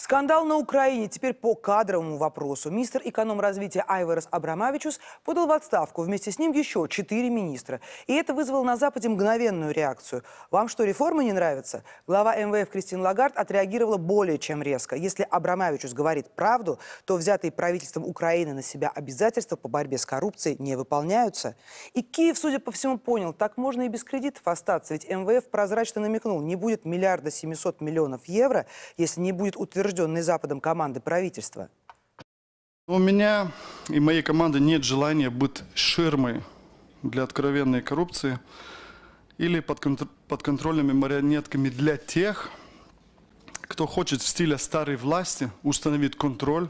Скандал на Украине. Теперь по кадровому вопросу. Министр экономразвития Айверс Абрамавичус подал в отставку. Вместе с ним еще четыре министра. И это вызвало на Западе мгновенную реакцию. Вам что, реформы не нравятся? Глава МВФ Кристин Лагард отреагировала более чем резко. Если Абрамавичус говорит правду, то взятые правительством Украины на себя обязательства по борьбе с коррупцией не выполняются. И Киев, судя по всему, понял, так можно и без кредитов остаться. Ведь МВФ прозрачно намекнул, не будет миллиарда 700 миллионов евро, если не будет утверждено утвержденной Западом команды правительства? У меня и моей команды нет желания быть ширмой для откровенной коррупции или под подконтрольными марионетками для тех, кто хочет в стиле старой власти установить контроль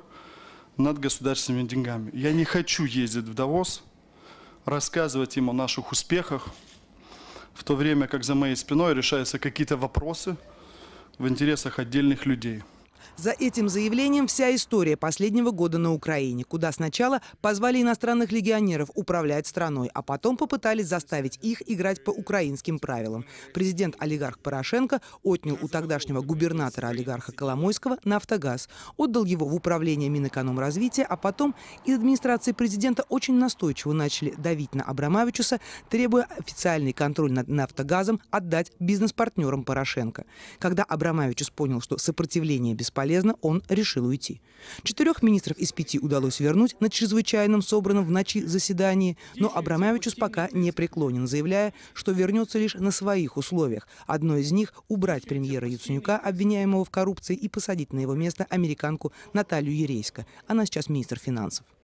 над государственными деньгами. Я не хочу ездить в Давос, рассказывать им о наших успехах, в то время как за моей спиной решаются какие-то вопросы в интересах отдельных людей. За этим заявлением вся история последнего года на Украине, куда сначала позвали иностранных легионеров управлять страной, а потом попытались заставить их играть по украинским правилам. Президент-олигарх Порошенко отнял у тогдашнего губернатора-олигарха Коломойского «Нафтогаз», отдал его в управление Минэкономразвития, а потом из администрации президента очень настойчиво начали давить на Абрамавичуса, требуя официальный контроль над «Нафтогазом» отдать бизнес-партнерам Порошенко. Когда Абрамавичус понял, что сопротивление без бесполезно, он решил уйти. Четырех министров из пяти удалось вернуть на чрезвычайном собранном в ночи заседании, но Абрамовичус пока не преклонен, заявляя, что вернется лишь на своих условиях. Одно из них – убрать премьера Яценюка, обвиняемого в коррупции, и посадить на его место американку Наталью Ерейско. Она сейчас министр финансов.